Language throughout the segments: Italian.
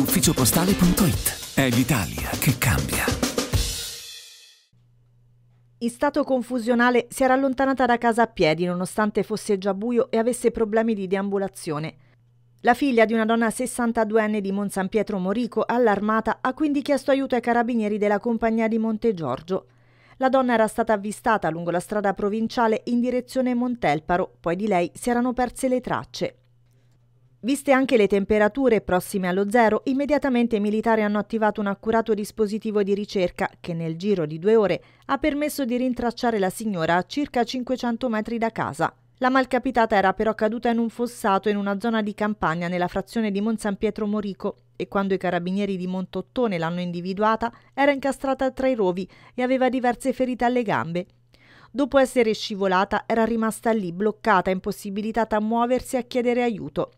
ufficiopostale.it. È l'Italia che cambia. In stato confusionale si era allontanata da casa a piedi nonostante fosse già buio e avesse problemi di deambulazione. La figlia di una donna 62enne di Mon Pietro Morico, allarmata, ha quindi chiesto aiuto ai carabinieri della compagnia di Monte Giorgio. La donna era stata avvistata lungo la strada provinciale in direzione Montelparo, poi di lei si erano perse le tracce. Viste anche le temperature prossime allo zero, immediatamente i militari hanno attivato un accurato dispositivo di ricerca che nel giro di due ore ha permesso di rintracciare la signora a circa 500 metri da casa. La malcapitata era però caduta in un fossato in una zona di campagna nella frazione di Mon San Pietro Morico e quando i carabinieri di Montottone l'hanno individuata era incastrata tra i rovi e aveva diverse ferite alle gambe. Dopo essere scivolata era rimasta lì bloccata, impossibilitata a muoversi e a chiedere aiuto.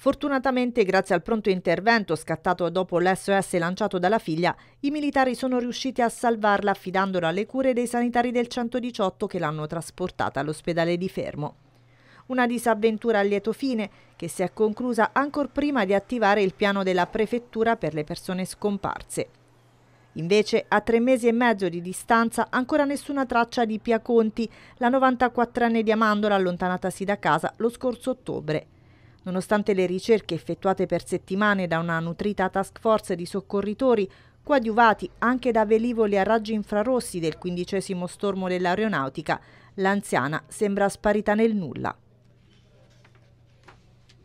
Fortunatamente, grazie al pronto intervento scattato dopo l'SOS lanciato dalla figlia, i militari sono riusciti a salvarla affidandola alle cure dei sanitari del 118 che l'hanno trasportata all'ospedale di Fermo. Una disavventura a lieto fine che si è conclusa ancor prima di attivare il piano della prefettura per le persone scomparse. Invece, a tre mesi e mezzo di distanza, ancora nessuna traccia di Pia Conti, la 94enne di Amandola allontanatasi da casa lo scorso ottobre. Nonostante le ricerche effettuate per settimane da una nutrita task force di soccorritori, coadiuvati anche da velivoli a raggi infrarossi del quindicesimo stormo dell'aeronautica, l'anziana sembra sparita nel nulla.